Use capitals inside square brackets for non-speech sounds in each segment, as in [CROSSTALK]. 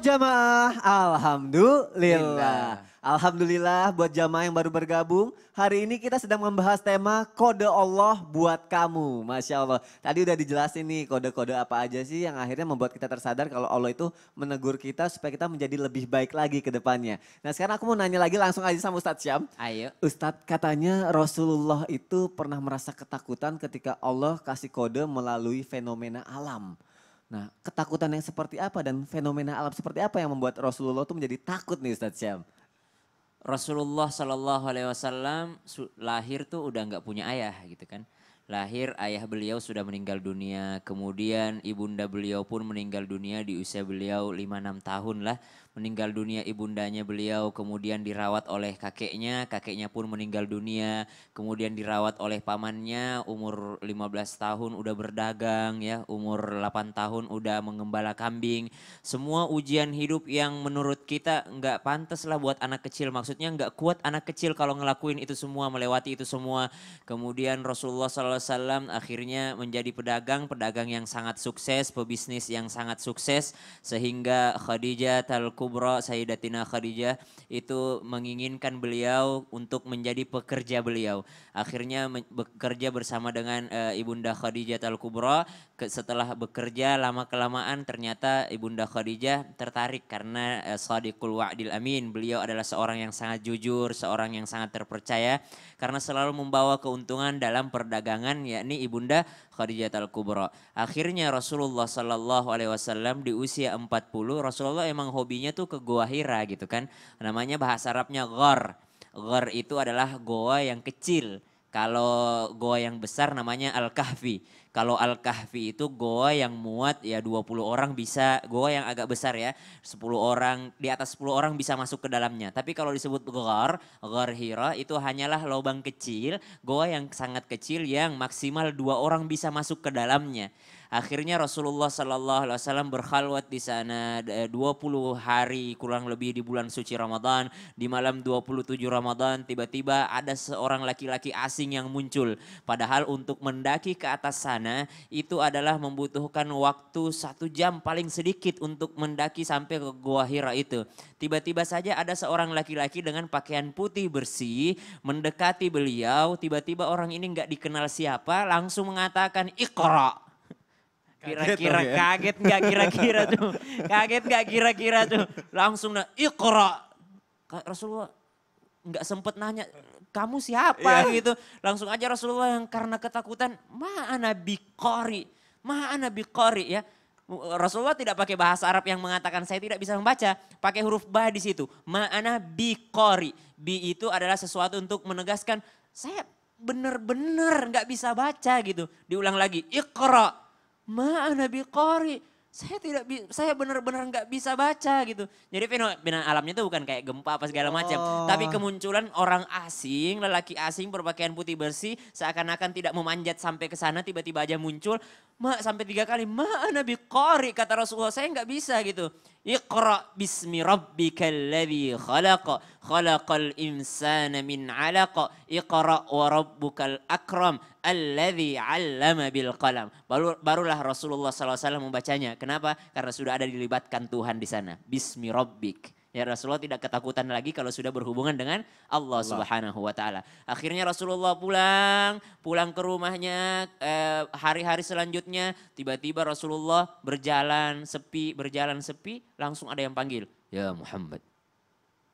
jamaah, alhamdulillah. Indah. Alhamdulillah buat jamaah yang baru bergabung. Hari ini kita sedang membahas tema kode Allah buat kamu. Masya Allah. Tadi udah dijelasin nih kode-kode apa aja sih yang akhirnya membuat kita tersadar kalau Allah itu menegur kita supaya kita menjadi lebih baik lagi ke depannya. Nah sekarang aku mau nanya lagi langsung aja sama Ustadz Syam. Ayo. Ustadz katanya Rasulullah itu pernah merasa ketakutan ketika Allah kasih kode melalui fenomena alam. Nah, ketakutan yang seperti apa dan fenomena alam seperti apa yang membuat Rasulullah itu menjadi takut nih Ustaz Syam? Rasulullah Shallallahu Alaihi Wasallam lahir tuh udah nggak punya ayah gitu kan. Lahir ayah beliau sudah meninggal dunia, kemudian ibunda beliau pun meninggal dunia di usia beliau lima enam tahun lah meninggal dunia ibundanya beliau, kemudian dirawat oleh kakeknya, kakeknya pun meninggal dunia, kemudian dirawat oleh pamannya umur 15 tahun udah berdagang ya, umur 8 tahun udah mengembala kambing. Semua ujian hidup yang menurut kita nggak pantas lah buat anak kecil, maksudnya nggak kuat anak kecil kalau ngelakuin itu semua, melewati itu semua. Kemudian Rasulullah SAW akhirnya menjadi pedagang, pedagang yang sangat sukses, pebisnis yang sangat sukses, sehingga Khadijah Talku Kubra Sayyidatina Khadijah itu menginginkan beliau untuk menjadi pekerja beliau. Akhirnya bekerja bersama dengan uh, Ibunda Khadijah Al Kubra setelah bekerja lama kelamaan ternyata ibunda Khadijah tertarik karena eh, Sadiqul Wa'dil Amin beliau adalah seorang yang sangat jujur seorang yang sangat terpercaya karena selalu membawa keuntungan dalam perdagangan yakni ibunda Khadijah al Kubro akhirnya Rasulullah Shallallahu Alaihi Wasallam di usia 40 Rasulullah emang hobinya tuh ke Goa Hira gitu kan namanya bahasa Arabnya Ghor Ghor itu adalah goa yang kecil kalau goa yang besar namanya Al-Kahfi. Kalau Al-Kahfi itu goa yang muat ya 20 orang bisa, goa yang agak besar ya, 10 orang, di atas 10 orang bisa masuk ke dalamnya. Tapi kalau disebut ghar, ghar hira itu hanyalah lubang kecil, goa yang sangat kecil yang maksimal dua orang bisa masuk ke dalamnya. Akhirnya Rasulullah Sallallahu Alaihi Wasallam berkhalwat di sana 20 hari kurang lebih di bulan suci Ramadan. Di malam 27 Ramadan tiba-tiba ada seorang laki-laki asing yang muncul. Padahal untuk mendaki ke atas sana itu adalah membutuhkan waktu satu jam paling sedikit untuk mendaki sampai ke Gua Hira itu. Tiba-tiba saja ada seorang laki-laki dengan pakaian putih bersih mendekati beliau. Tiba-tiba orang ini nggak dikenal siapa langsung mengatakan ikra Kira-kira kaget, ya. kaget nggak kira-kira tuh. Kaget nggak kira-kira tuh. Langsung na ikra. Rasulullah nggak sempet nanya kamu siapa yeah. gitu. Langsung aja Rasulullah yang karena ketakutan, ma'ana biqari. Ma'ana biqari ya. Rasulullah tidak pakai bahasa Arab yang mengatakan saya tidak bisa membaca, pakai huruf ba di situ. Ma'ana biqari. Bi itu adalah sesuatu untuk menegaskan saya benar-benar nggak bisa baca gitu. Diulang lagi, iqra Ma'ana biqari. Saya tidak saya benar-benar nggak bisa baca gitu. Jadi fenomena alamnya itu bukan kayak gempa apa segala macam, oh. tapi kemunculan orang asing, lelaki asing berpakaian putih bersih seakan-akan tidak memanjat sampai ke sana tiba-tiba aja muncul. Ma sampai tiga kali, Nabi Qari kata Rasulullah, saya nggak bisa gitu. Iqra bismi rabbikal ladzi khalaq khalaqal insana min 'alaqa iqra wa rabbukal akram alladhi 'allama bil qalam. Baru, barulah Rasulullah SAW membacanya. Kenapa? Karena sudah ada dilibatkan Tuhan di sana. Bismi rabbik. Ya Rasulullah tidak ketakutan lagi kalau sudah berhubungan dengan Allah, Allah. Subhanahu wa taala. Akhirnya Rasulullah pulang, pulang ke rumahnya eh, hari-hari eh, selanjutnya tiba-tiba Rasulullah berjalan sepi, berjalan sepi, langsung ada yang panggil, "Ya Muhammad."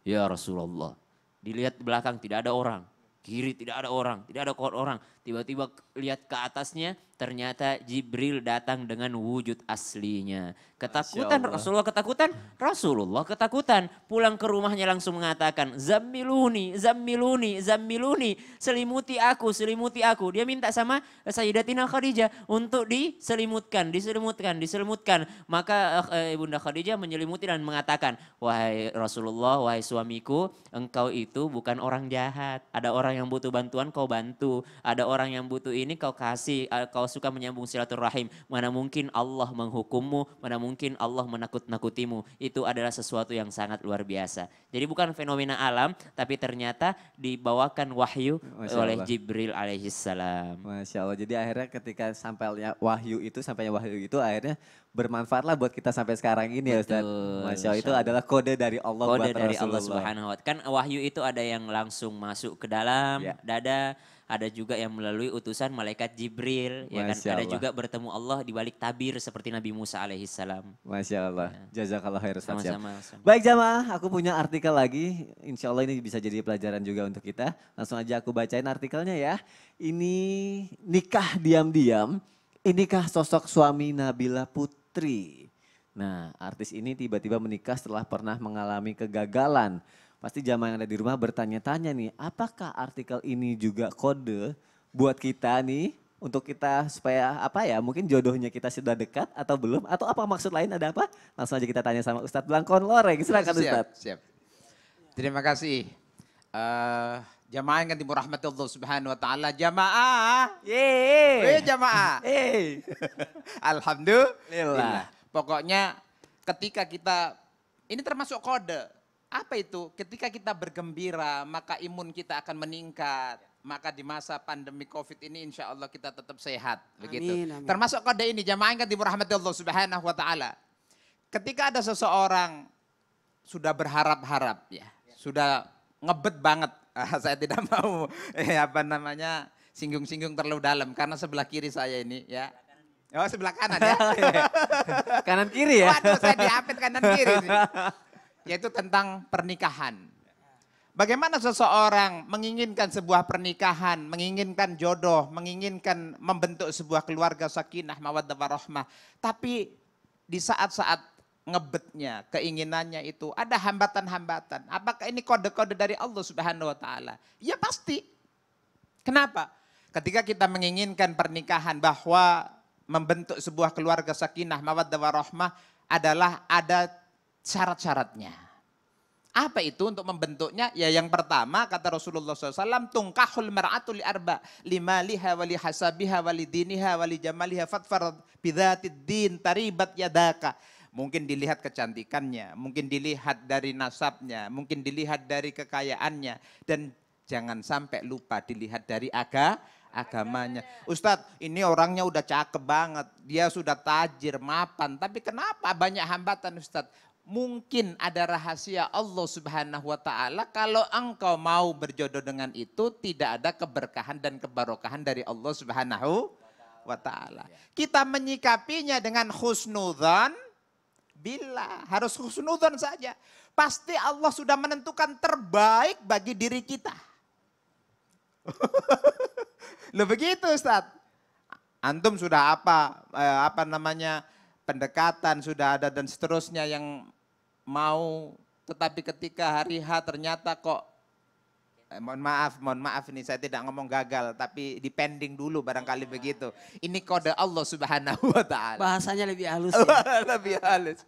Ya Rasulullah. Dilihat belakang tidak ada orang, kiri tidak ada orang, tidak ada orang, Tiba-tiba lihat ke atasnya, ternyata Jibril datang dengan wujud aslinya. Ketakutan Rasulullah, ketakutan Rasulullah, ketakutan. Pulang ke rumahnya langsung mengatakan, zamiluni zamiluni zamiluni selimuti aku, selimuti aku. Dia minta sama eh, Sayyidatina Khadijah untuk diselimutkan, diselimutkan, diselimutkan. Maka eh, eh, Ibunda Khadijah menyelimuti dan mengatakan, Wahai Rasulullah, wahai suamiku, engkau itu bukan orang jahat. Ada orang yang butuh bantuan, kau bantu. Ada orang orang yang butuh ini kau kasih, eh, kau suka menyambung silaturahim. Mana mungkin Allah menghukummu, mana mungkin Allah menakut-nakutimu. Itu adalah sesuatu yang sangat luar biasa. Jadi bukan fenomena alam, tapi ternyata dibawakan wahyu oleh Jibril alaihissalam. Masya Allah. Jadi akhirnya ketika sampainya wahyu itu, sampainya wahyu itu akhirnya bermanfaatlah buat kita sampai sekarang ini Betul. ya Ustaz. Masya Allah itu adalah kode dari Allah kode buat dari Allah Subhanahu wa taala. Kan wahyu itu ada yang langsung masuk ke dalam ya. dada, ada juga yang melalui utusan malaikat Jibril, Masya ya kan? Allah. Ada juga bertemu Allah di balik tabir seperti Nabi Musa alaihissalam. Masya Allah, ya. jazakallah khair Sama-sama. Baik jamaah, aku punya artikel lagi. Insya Allah ini bisa jadi pelajaran juga untuk kita. Langsung aja aku bacain artikelnya ya. Ini nikah diam-diam, inikah sosok suami Nabila Putri. Nah, artis ini tiba-tiba menikah setelah pernah mengalami kegagalan Pasti jamaah yang ada di rumah bertanya-tanya nih, apakah artikel ini juga kode buat kita nih untuk kita supaya apa ya mungkin jodohnya kita sudah dekat atau belum atau apa maksud lain ada apa langsung aja kita tanya sama Ustadz Blangkon Loreng silakan siap, Ustadz. Siap. Terima kasih. Uh, jamaah yang rahmat allah subhanahu wa ta'ala jamaah. Yeay. Eh jamaah. Yeay. [LAUGHS] Alhamdulillah. Pokoknya ketika kita ini termasuk kode apa itu? Ketika kita bergembira, maka imun kita akan meningkat. Ya. Maka di masa pandemi COVID ini insya Allah kita tetap sehat. Begitu. Amin, amin. Termasuk kode ini, jamaah ingat dimurahmati Allah subhanahu wa ta'ala. Ketika ada seseorang sudah berharap-harap ya, ya. sudah ngebet banget. [LAUGHS] Ah, saya tidak mau eh, apa namanya singgung-singgung terlalu dalam karena sebelah kiri saya ini ya. Oh sebelah kanan ya. [LAUGHS] kanan kiri ya. Waduh saya diapit kanan kiri. [LAUGHS] yaitu tentang pernikahan. Bagaimana seseorang menginginkan sebuah pernikahan, menginginkan jodoh, menginginkan membentuk sebuah keluarga sakinah, mawaddah warahmah, tapi di saat-saat ngebetnya, keinginannya itu ada hambatan-hambatan. Apakah ini kode-kode dari Allah Subhanahu wa taala? Ya pasti. Kenapa? Ketika kita menginginkan pernikahan bahwa membentuk sebuah keluarga sakinah, mawaddah warahmah adalah ada syarat-syaratnya. Apa itu untuk membentuknya? Ya yang pertama kata Rasulullah SAW, tungkahul mar'atu li arba limaliha wali hasabiha wali diniha wali jamaliha fatfar bidatid din taribat yadaka. Mungkin dilihat kecantikannya, mungkin dilihat dari nasabnya, mungkin dilihat dari kekayaannya. Dan jangan sampai lupa dilihat dari aga, agamanya. Ustadz, ini orangnya udah cakep banget, dia sudah tajir, mapan, tapi kenapa banyak hambatan Ustadz? mungkin ada rahasia Allah Subhanahu wa taala kalau engkau mau berjodoh dengan itu tidak ada keberkahan dan kebarokahan dari Allah Subhanahu wa taala. Kita menyikapinya dengan husnudzan bila harus husnudzan saja. Pasti Allah sudah menentukan terbaik bagi diri kita. [LAUGHS] Lo begitu Ustaz. Antum sudah apa eh, apa namanya pendekatan sudah ada dan seterusnya yang mau, tetapi ketika hari H ternyata kok, eh, mohon maaf, mohon maaf ini saya tidak ngomong gagal, tapi depending dulu barangkali oh, begitu. Ini kode Allah subhanahu wa ta'ala. Bahasanya lebih halus ya. [LAUGHS] lebih halus.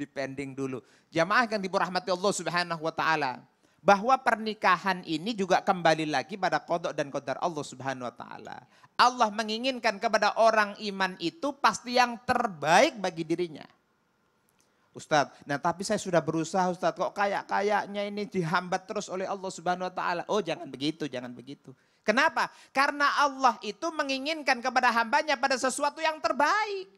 Depending dulu. Jamaah yang diberahmati Allah subhanahu wa ta'ala. Bahwa pernikahan ini juga kembali lagi pada kodok dan kodar Allah subhanahu wa ta'ala. Allah menginginkan kepada orang iman itu pasti yang terbaik bagi dirinya. Ustadz, nah tapi saya sudah berusaha Ustadz, kok kayak-kayaknya ini dihambat terus oleh Allah Subhanahu Wa Ta'ala. Oh jangan begitu, jangan begitu. Kenapa? Karena Allah itu menginginkan kepada hambanya pada sesuatu yang terbaik.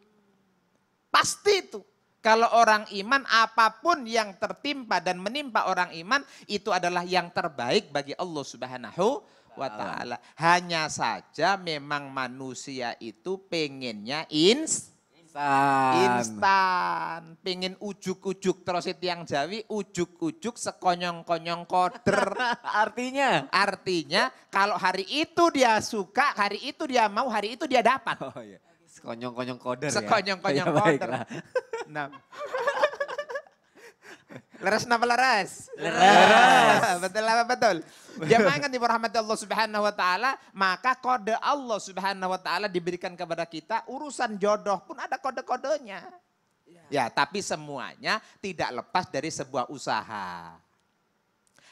Pasti itu. Kalau orang iman apapun yang tertimpa dan menimpa orang iman itu adalah yang terbaik bagi Allah Subhanahu wa taala. Hanya saja memang manusia itu pengennya ins instan. Instan. Pingin ujuk-ujuk terus itu yang Jawi ujuk-ujuk sekonyong-konyong koder. [LAUGHS] Artinya? Artinya kalau hari itu dia suka, hari itu dia mau, hari itu dia dapat. Oh iya. Sekonyong-konyong koder ya? Sekonyong-konyong iya, koder. Leres napa leres? Leres. [LAUGHS] betul apa betul? Jemaah yang dirahmati Allah Subhanahu wa taala, maka kode Allah Subhanahu wa taala diberikan kepada kita urusan jodoh pun ada kode-kodenya. Ya, tapi semuanya tidak lepas dari sebuah usaha.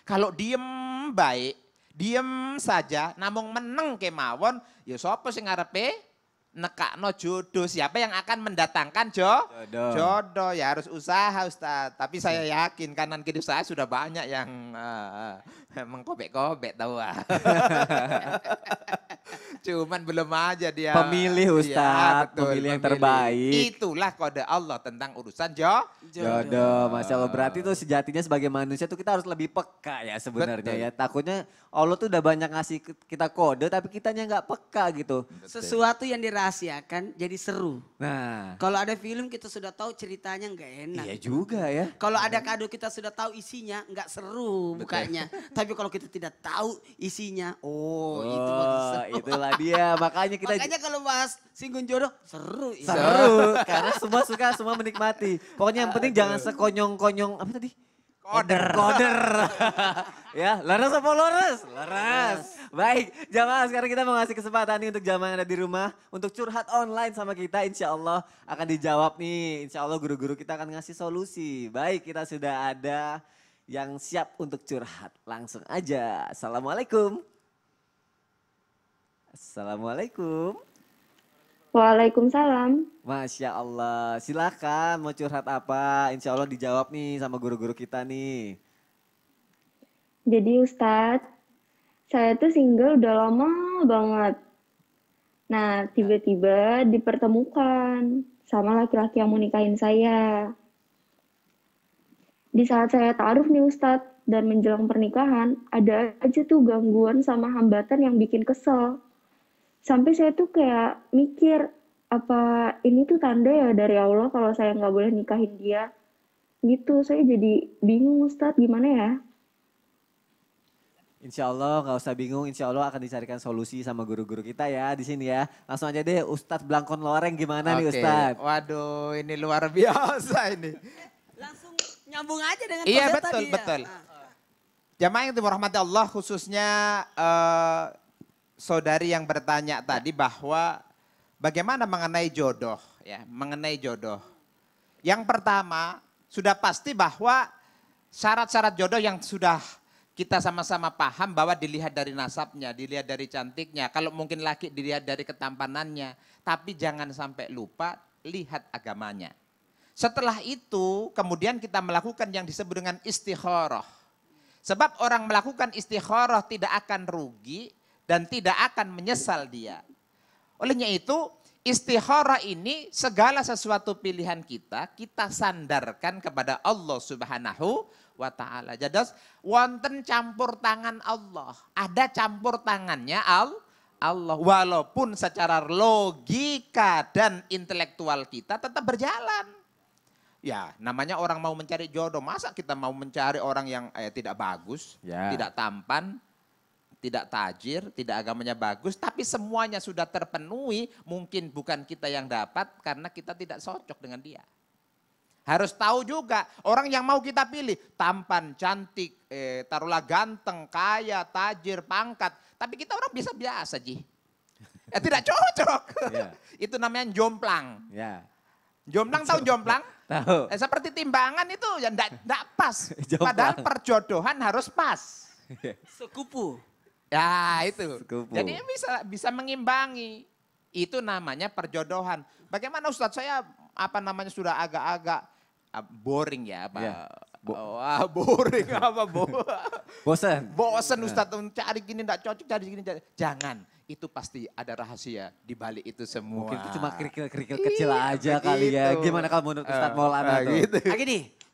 Kalau diem baik, diem saja, namun meneng kemawon, ya sapa sing ngarepe nekakno jodoh. Siapa yang akan mendatangkan jo? jodoh? Jodoh. Ya harus usaha Ustaz. Tapi iya. saya yakin kanan kiri saya sudah banyak yang uh, mengkobek-kobek tahu ah. [LAUGHS] Cuman belum aja dia. Pemilih iya, Ustaz, ya, pemilih yang terbaik. Itulah kode Allah tentang urusan jo? jodoh. Jodoh, Masya Allah. Berarti tuh sejatinya sebagai manusia tuh kita harus lebih peka ya sebenarnya ya. Takutnya Allah tuh udah banyak ngasih kita kode tapi kitanya nggak peka gitu. Betul. Sesuatu yang dirasa kan jadi seru. Nah. Kalau ada film kita sudah tahu ceritanya nggak enak. Iya juga ya. Kalau ada kado kita sudah tahu isinya nggak seru bukannya. [LAUGHS] Tapi kalau kita tidak tahu isinya, oh, oh itu seru. Itulah dia makanya kita. makanya kalau bahas singgung jodoh seru. Ya. Seru karena semua suka semua menikmati. Pokoknya yang penting Aduh. jangan sekonyong-konyong apa tadi? Koder. Koder. [LAUGHS] ya, leres apa leres? Leres. Baik, jamaah sekarang kita mau ngasih kesempatan nih untuk jamaah yang ada di rumah. Untuk curhat online sama kita insya Allah akan dijawab nih. Insya Allah guru-guru kita akan ngasih solusi. Baik, kita sudah ada yang siap untuk curhat. Langsung aja. Assalamualaikum. Assalamualaikum. Waalaikumsalam. Masya Allah. silakan. mau curhat apa. Insya Allah dijawab nih sama guru-guru kita nih. Jadi Ustadz, saya tuh single udah lama banget. Nah, ya. tiba-tiba dipertemukan sama laki-laki yang mau nikahin saya. Di saat saya taruh nih Ustadz, dan menjelang pernikahan, ada aja tuh gangguan sama hambatan yang bikin kesel sampai saya tuh kayak mikir apa ini tuh tanda ya dari Allah kalau saya nggak boleh nikahin dia gitu saya jadi bingung Ustadz gimana ya Insya Allah nggak usah bingung, Insya Allah akan dicarikan solusi sama guru-guru kita ya di sini ya. Langsung aja deh Ustadz Blangkon Loreng gimana okay. nih Ustadz? Waduh ini luar biasa ini. Langsung nyambung aja dengan Iya betul, tadi ya? betul. Ya. Jamaah yang dimurahmati Allah khususnya uh, saudari yang bertanya ya. tadi bahwa bagaimana mengenai jodoh ya, mengenai jodoh. Yang pertama, sudah pasti bahwa syarat-syarat jodoh yang sudah kita sama-sama paham bahwa dilihat dari nasabnya, dilihat dari cantiknya, kalau mungkin laki dilihat dari ketampanannya, tapi jangan sampai lupa lihat agamanya. Setelah itu kemudian kita melakukan yang disebut dengan istikharah. Sebab orang melakukan istikharah tidak akan rugi dan tidak akan menyesal dia. Olehnya itu istihara ini segala sesuatu pilihan kita kita sandarkan kepada Allah Subhanahu wa taala. Jadi wonten campur tangan Allah. Ada campur tangannya al Allah walaupun secara logika dan intelektual kita tetap berjalan. Ya, namanya orang mau mencari jodoh. Masa kita mau mencari orang yang eh, tidak bagus, ya. tidak tampan, tidak tajir, tidak agamanya bagus, tapi semuanya sudah terpenuhi, mungkin bukan kita yang dapat karena kita tidak cocok dengan dia. Harus tahu juga orang yang mau kita pilih, tampan, cantik, eh, taruhlah ganteng, kaya, tajir, pangkat, tapi kita orang bisa biasa ji. Ya, [LAUGHS] tidak cocok. Yeah. [LAUGHS] itu namanya jomplang. Yeah. Jomplang tahu jomplang? [LAUGHS] Tahu. Eh, seperti timbangan itu yang enggak, pas. Padahal perjodohan harus pas. Iya. Sekupu. Ya itu. Sekupu. Jadi bisa bisa mengimbangi. Itu namanya perjodohan. Bagaimana Ustadz saya apa namanya sudah agak-agak ah, boring ya apa Ya. Bo oh, ah, boring [LAUGHS] apa bo bosen bosen iya. Ustadz cari gini tidak cocok cari gini cari. jangan itu pasti ada rahasia di balik itu semua. Mungkin itu cuma kerikil-kerikil kecil iya, aja begitu. kali ya. Gimana kalau menurut Ustadz eh, Maulana uh, Gitu.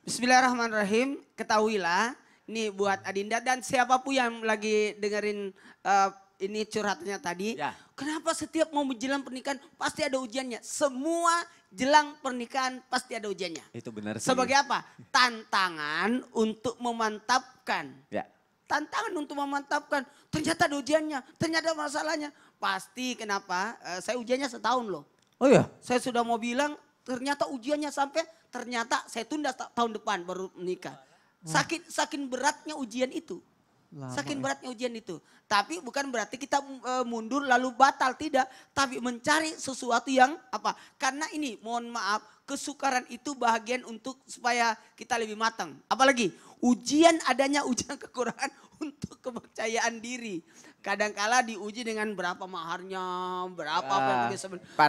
Bismillahirrahmanirrahim, ketahuilah nih buat Adinda dan siapapun yang lagi dengerin uh, ini curhatnya tadi. Ya. Kenapa setiap mau menjelang pernikahan pasti ada ujiannya? Semua jelang pernikahan pasti ada ujiannya. Itu benar sih. Sebagai apa? Tantangan untuk memantapkan. Ya. Tantangan untuk memantapkan. Ternyata ada ujiannya, ternyata ada masalahnya. Pasti kenapa? Uh, saya ujiannya setahun loh. Oh ya? Saya sudah mau bilang ternyata ujiannya sampai ternyata saya tunda tahun depan baru menikah sakit nah. sakin beratnya ujian itu. Lama. Ya. beratnya ujian itu. Tapi bukan berarti kita e, mundur lalu batal tidak, tapi mencari sesuatu yang apa? Karena ini mohon maaf, kesukaran itu bahagian untuk supaya kita lebih matang. Apalagi ujian adanya ujian [LAUGHS] kekurangan untuk kepercayaan diri kadangkala diuji dengan berapa maharnya, berapa ah,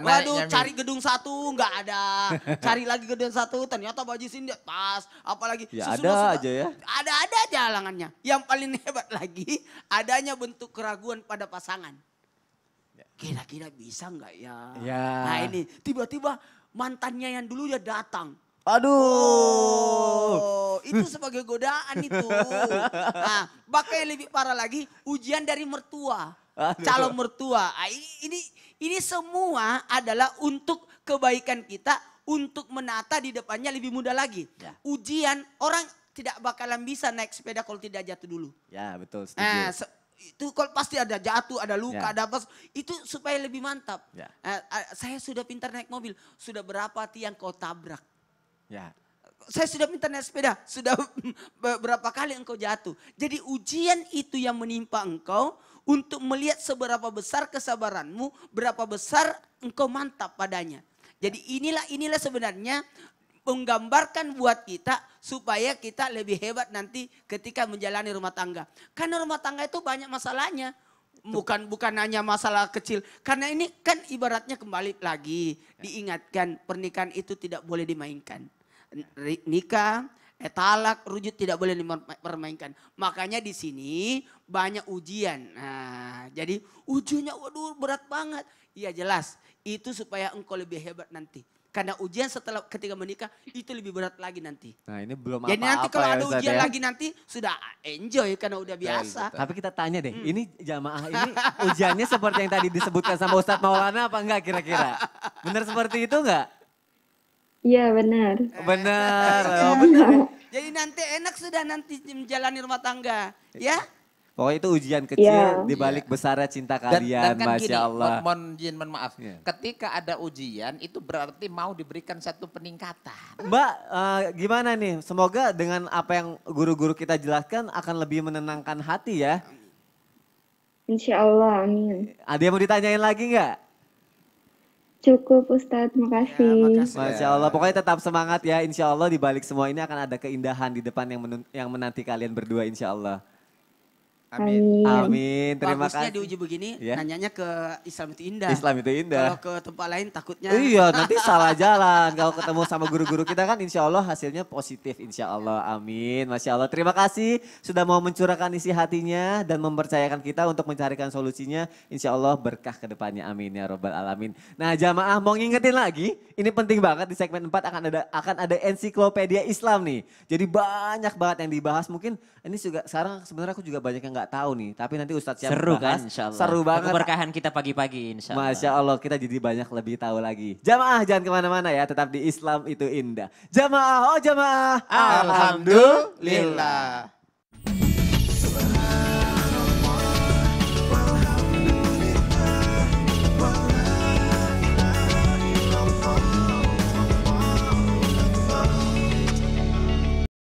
Waduh, cari gedung satu nggak ada, [LAUGHS] cari lagi gedung satu, ternyata baju sini pas, apalagi ya ada aja ya. Ada ada aja halangannya. Yang paling hebat lagi adanya bentuk keraguan pada pasangan. Kira-kira bisa nggak ya? ya? Nah ini tiba-tiba mantannya yang dulu ya datang Aduh. Oh, itu hmm. sebagai godaan itu. Nah, bahkan lebih parah lagi ujian dari mertua, Aduh. calon mertua. Ah, ini ini semua adalah untuk kebaikan kita, untuk menata di depannya lebih mudah lagi. Ya. Ujian orang tidak bakalan bisa naik sepeda kalau tidak jatuh dulu. Ya, betul nah, setuju. Nah, se itu kalau pasti ada jatuh, ada luka, yeah. ada apa. Itu supaya lebih mantap. Uh, uh, saya sudah pintar naik mobil. Sudah berapa tiang kau tabrak? Ya. Saya sudah minta naik sepeda, sudah [LAUGHS] berapa kali engkau jatuh. Jadi ujian itu yang menimpa engkau untuk melihat seberapa besar kesabaranmu, berapa besar engkau mantap padanya. Jadi inilah inilah sebenarnya menggambarkan buat kita supaya kita lebih hebat nanti ketika menjalani rumah tangga. Karena rumah tangga itu banyak masalahnya. Bukan bukan hanya masalah kecil. Karena ini kan ibaratnya kembali lagi ya. diingatkan pernikahan itu tidak boleh dimainkan nikah, eh, talak, rujuk tidak boleh dipermainkan. Makanya di sini banyak ujian. Nah, jadi ujiannya waduh berat banget. Iya jelas, itu supaya engkau lebih hebat nanti. Karena ujian setelah ketika menikah itu lebih berat lagi nanti. Nah ini belum apa-apa Jadi nanti kalau ya, ada ujian ya? lagi nanti sudah enjoy karena udah biasa. Betul. Tapi kita tanya deh, hmm. ini jamaah ini ujiannya seperti yang tadi disebutkan sama Ustadz Maulana apa enggak kira-kira? Benar seperti itu enggak? Iya benar. Benar. [LAUGHS] Oh, benar. Iya. Jadi nanti enak sudah nanti menjalani rumah tangga, ya? Pokoknya itu ujian kecil yeah. di balik iya. besarnya cinta kalian, dan, dan kan Masya gini, Allah. Mohon izin, mohon maaf. Yeah. Ketika ada ujian, itu berarti mau diberikan satu peningkatan. Mbak, uh, gimana nih? Semoga dengan apa yang guru-guru kita jelaskan akan lebih menenangkan hati ya. Insya Allah, amin. Ada yang mau ditanyain lagi nggak? Cukup Ustadz, makasih. Ya, makasih. Ya. Masya Allah, pokoknya tetap semangat ya. Insya Allah di balik semua ini akan ada keindahan di depan yang, yang menanti kalian berdua insya Allah. Amin. Amin. Terima Bagusnya kasih. diuji begini, ya. nanyanya ke Islam itu indah. Islam itu indah. Kalau ke tempat lain takutnya. Iya, [LAUGHS] nanti salah jalan. Kalau ketemu sama guru-guru kita kan insya Allah hasilnya positif. Insya Allah. Amin. Masya Allah. Terima kasih sudah mau mencurahkan isi hatinya dan mempercayakan kita untuk mencarikan solusinya. Insya Allah berkah ke depannya. Amin ya robbal alamin. Nah jamaah mau ngingetin lagi, ini penting banget di segmen 4 akan ada akan ada ensiklopedia Islam nih. Jadi banyak banget yang dibahas. Mungkin ini juga sekarang sebenarnya aku juga banyak yang gak nggak tahu nih, tapi nanti Ustadz siap Seru kan? bahas. kan Seru banget. Keberkahan kita pagi-pagi insya Allah. Masya Allah kita jadi banyak lebih tahu lagi. Jamaah jangan kemana-mana ya, tetap di Islam itu indah. Jamaah, oh jamaah. Alhamdulillah.